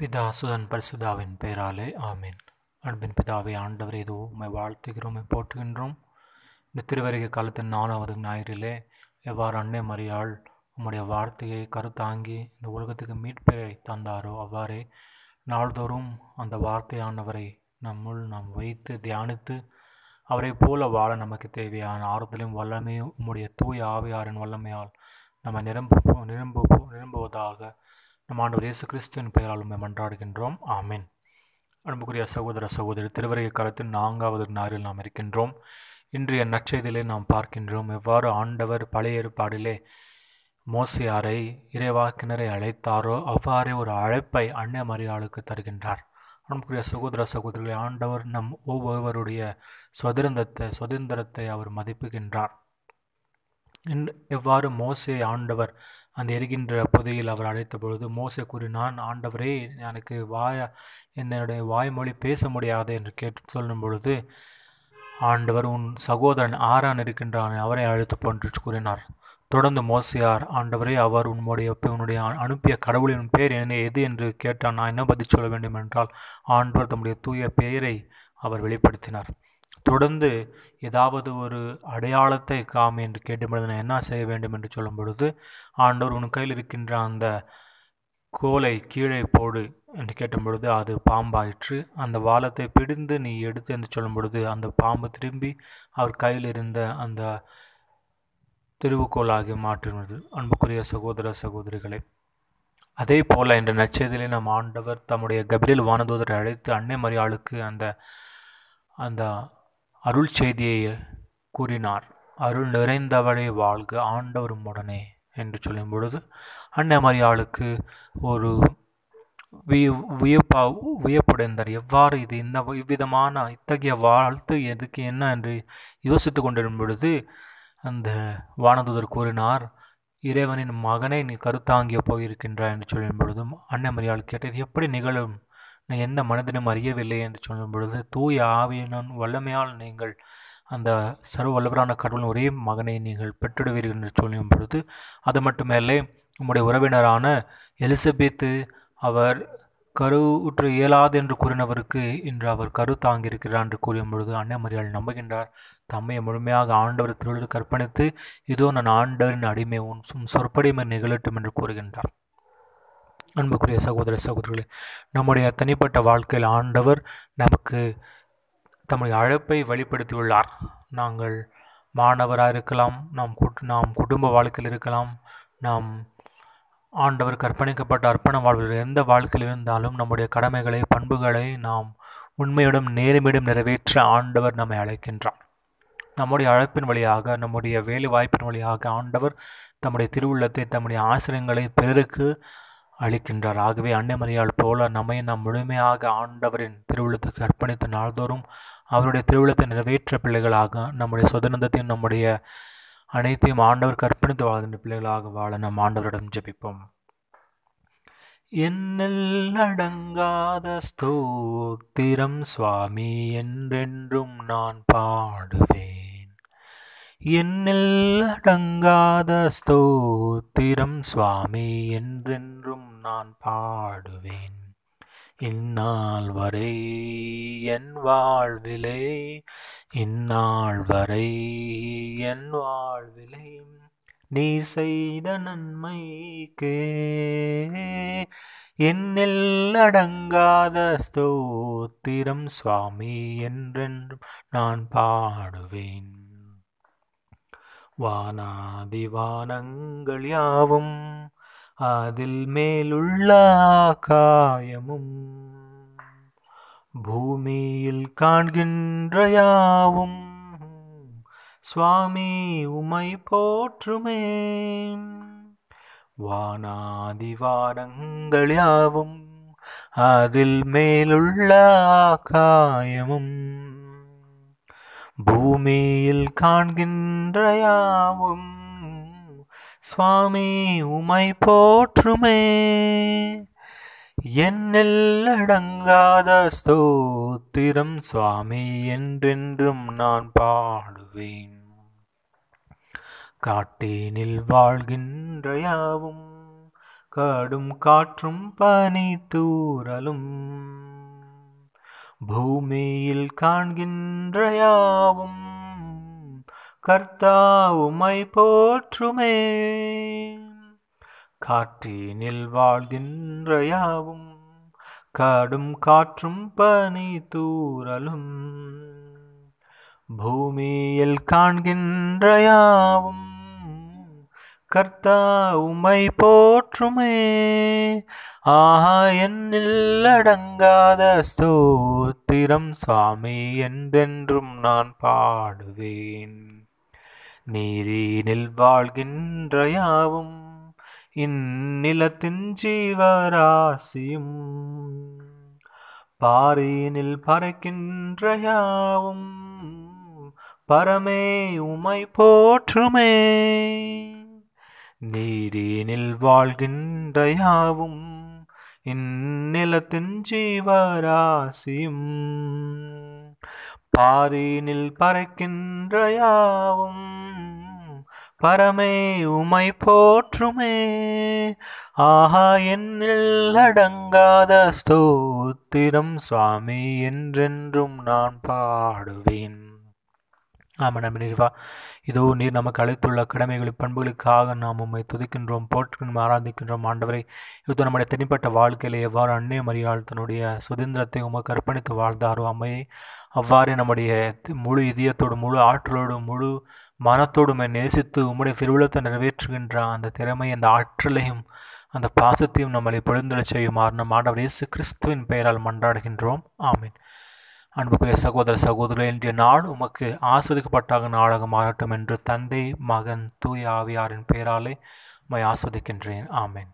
பிதா சுதன் பரிசுதாவின் பெயராலே ஆமீன் அன்பின் பிதாவை ஆண்டவர் ஏதோ உண்மை வாழ்த்துகிறோம் போற்றுகின்றோம் இந்த திருவருகை காலத்தின் நாலாவது ஞாயிறிலே எவ்வாறு அன்னை மறியாள் உம்முடைய வார்த்தையை கருத்தாங்கி இந்த உலகத்துக்கு மீட்பெயரை தந்தாரோ அவ்வாறே நாள்தோறும் அந்த வார்த்தையானவரை நம்முள் நாம் வைத்து தியானித்து அவரை போல வாழ நமக்கு தேவையான ஆறுதலையும் வல்லமையும் உம்முடைய தூய ஆவியாரின் வல்லமையால் நம்ம நிரம்ப நிரம்ப நிரம்புவதாக நம் ஆண்டு இயேசு கிறிஸ்துவின் பெயரால் உண்மை மன்றாடுகின்றோம் ஆமீன் அன்புக்குரிய சகோதர சகோதரி திருவரைய காலத்தின் நான்காவது நாரில் நாம் இருக்கின்றோம் இன்றைய நற்செய்தியிலே நாம் பார்க்கின்றோம் எவ்வாறு ஆண்டவர் பழைய ஏற்பாடிலே மோசியாரை இறைவாக்கினரை அழைத்தாரோ அவ்வாறே ஒரு அழைப்பை அன்னை மரியாளுக்கு தருகின்றார் அன்புக்குரிய சகோதர சகோதரிகளை ஆண்டவர் நம் ஒவ்வொருவருடைய சுதந்திரத்தை சுதந்திரத்தை அவர் மதிப்புகின்றார் எவ்வாறு மோசே ஆண்டவர் அந்த எரிகின்ற புதையில் அவர் அழைத்த பொழுது மோசே கூறினான் ஆண்டவரே எனக்கு வாய என்னுடைய வாய்மொழி பேச முடியாது என்று கேட்டு சொல்லும் பொழுது ஆண்டவர் உன் சகோதரன் ஆரான் இருக்கின்றான் அவரை அழைத்து போன்று கூறினார் தொடர்ந்து மோசியார் ஆண்டவரே அவர் உன்னுடைய உன்னுடைய அனுப்பிய கடவுளின் பெயர் என்ன எது என்று கேட்டால் நான் என்ன பதில் சொல்ல வேண்டும் என்றால் ஆண்டவர் தம்முடைய தூய பெயரை அவர் வெளிப்படுத்தினார் தொடர்ந்து ஏதாவது ஒரு அடையாளத்தை காமி என்று கேட்டபொழுது நான் என்ன செய்ய வேண்டும் என்று சொல்லும் பொழுது ஆண்டவர் உன் கையில் இருக்கின்ற அந்த கோலை கீழே போடு என்று கேட்டும் பொழுது அது பாம்பாயிற்று அந்த வாலத்தை பிடிந்து நீ எடுத்து என்று சொல்லும் பொழுது அந்த பாம்பு திரும்பி அவர் கையில் இருந்த அந்த ஆகிய மாற்றினது அன்புக்குரிய சகோதர சகோதரிகளை அதே போல் இன்று நச்சதிலே நம் ஆண்டவர் தம்முடைய கபிரியல் வானதூதரை அழைத்து அன்னை மரியாளுக்கு அந்த அந்த அருள் செய்தியை கூறினார் அருள் நிறைந்தவளே வாழ்க ஆண்டவர் உடனே என்று சொல்லும் பொழுது அன்னமரியாளுக்கு மரியாளுக்கு ஒரு வியப்பா வியப்புடைந்தார் எவ்வாறு இது இந்த இவ்விதமான இத்தகைய வாழ்த்து எதுக்கு என்ன என்று யோசித்து கொண்டிருக்கும் பொழுது அந்த வானதுதர் கூறினார் இறைவனின் மகனை நீ கருத்தாங்கிய போயிருக்கின்றாய் என்று சொல்லும் பொழுதும் அன்னமரியாள் கேட்டது எப்படி நிகழும் நான் எந்த மனதினும் அறியவில்லை என்று சொல்லும் பொழுது தூய ஆவியனும் வல்லமையால் நீங்கள் அந்த சர்வ வல்லவரான கடவுளின் ஒரே மகனை நீங்கள் பெற்றிடுவீர்கள் என்று சொல்லும் பொழுது அது மட்டுமல்ல உம்முடைய உறவினரான எலிசபெத்து அவர் கருவுற்று இயலாது என்று கூறினவருக்கு இன்று அவர் கரு தாங்கியிருக்கிறார் என்று கூறும் பொழுது அன்னை நம்புகின்றார் தம்மை முழுமையாக ஆண்டவர் திருவிழா கற்பணித்து இதோ நான் ஆண்டவரின் அடிமை உன் சொற்படிமை நிகழட்டும் என்று கூறுகின்றார் அன்புக்குரிய சகோதர சகோதரிகளே நம்முடைய தனிப்பட்ட வாழ்க்கையில் ஆண்டவர் நமக்கு தம்முடைய அழைப்பை வெளிப்படுத்தியுள்ளார் நாங்கள் மாணவராக இருக்கலாம் நாம் நாம் குடும்ப வாழ்க்கையில் இருக்கலாம் நாம் ஆண்டவர் கற்பணிக்கப்பட்ட அர்ப்பண வாழ்வில் எந்த வாழ்க்கையில் இருந்தாலும் நம்முடைய கடமைகளை பண்புகளை நாம் உண்மையுடன் நேர்மையிடம் நிறைவேற்ற ஆண்டவர் நம்மை அழைக்கின்றார் நம்முடைய அழைப்பின் வழியாக நம்முடைய வேலை வாய்ப்பின் வழியாக ஆண்டவர் தம்முடைய திருவுள்ளத்தை தம்முடைய ஆசிரியங்களை பிறருக்கு அளிக்கின்றார் ஆகவே அன்னைமரியால் போல நம்மை நாம் முழுமையாக ஆண்டவரின் திருவிழத்துக்கு அர்ப்பணித்த நாள்தோறும் அவருடைய திருவிழத்தை நிறைவேற்ற பிள்ளைகளாக நம்முடைய சுதந்திரத்தையும் நம்முடைய அனைத்தையும் ஆண்டவர் கற்பணித்து வாழ்கின்ற பிள்ளைகளாக வாழ நம் ஆண்டவரிடம் ஜெபிப்போம் என்னில் அடங்காத ஸ்தோத்திரம் சுவாமி என்றென்றும் நான் பாடுவேன் என்னில் அடங்காத ஸ்தோத்திரம் சுவாமி என்றென்றும் நான் பாடுவேன் இந்நாள் வரை என் வாழ்விலே இந்நாள் வரை என் வாழ்விலே நீர் செய்த நன்மைக்கே என்னில் அடங்காத ஸ்தோத்திரம் சுவாமி என்றென்றும் நான் பாடுவேன் வானாதிவானங்கள் யாவும் അതിൽ മേലുള്ള ആകായമും ഭൂമിയിൽ കാണുകിன்ற யாவும் சுவாமி உமை போற்றுமே வானாதிவானங்கள் யாவும் அதில் மேலுள்ள ஆகாயமும் பூமியில் காண்கின்ற யாவும் சுவாமி உமை போற்றுமே என்னில் அடங்காத ஸ்தோத்திரம் சுவாமி என்றென்றும் நான் பாடுவேன் காட்டேனில் வாழ்கின்ற யாவும் கடும் காற்றும் பனி தூரலும் பூமியில் காண்கின்ற யாவும் கர்த்தா உமை போற்றுமே காற்றினில் வாழ்கின்றயாவும் காடும் காற்றும் பனி தூரலும் பூமியில் காண்கின்றயாவும் கர்த்தா உமை போற்றுமே ஆஹா என்னில் அடங்காத ஸ்தோத்திரம் சாமி என்றென்றும் நான் பாடுவேன் நீரினில் வாழ்கின்ற யாவும் இந்நிலத்தின் ஜீவராசியும் பாரியினில் பறக்கின்ற யாவும் பரமே உமை போற்றுமே நீரினில் வாழ்கின்ற யாவும் இந்நிலத்தின் ஜீவராசியும் பாரியினில் பறக்கின்ற யாவும் பரமே உமை போற்றுமே ஆஹா என்னில் அடங்காத ஸ்தோத்திரம் சுவாமி என்றென்றும் நான் பாடுவேன் ஆமாம் நம்ம நிறைவா இதோ நீர் நமக்கு அழைத்துள்ள கடமைகளை பண்புகளுக்காக நாம் உண்மை துதிக்கின்றோம் போற்றுகின்றோம் ஆராதிக்கின்றோம் ஆண்டவரை இது நம்முடைய தனிப்பட்ட வாழ்க்கையில் எவ்வாறு அன்னிய மரியாள் தன்னுடைய சுதந்திரத்தை உமக்கு அர்ப்பணித்து வாழ்ந்தாரோ அம்மையை அவ்வாறு நம்முடைய முழு இதயத்தோடு முழு ஆற்றலோடு முழு மனத்தோடுமே நேசித்து உம்முடைய திருவிழத்தை நிறைவேற்றுகின்ற அந்த திறமை அந்த ஆற்றலையும் அந்த பாசத்தையும் நம்மளை பொழுந்தலை செய்யுமாறு நம் ஆண்டவர் இயேசு கிறிஸ்துவின் பெயரால் மன்றாடுகின்றோம் ஆமீன் அன்புக்குரிய சகோதர சகோதரர் இன்றைய நாள் உமக்கு ஆஸ்வதிக்கப்பட்டாக நாளாக மாறட்டும் என்று தந்தை மகன் தூய் ஆவியாரின் பெயராலே உமை ஆஸ்வதிக்கின்றேன் ஆமேன்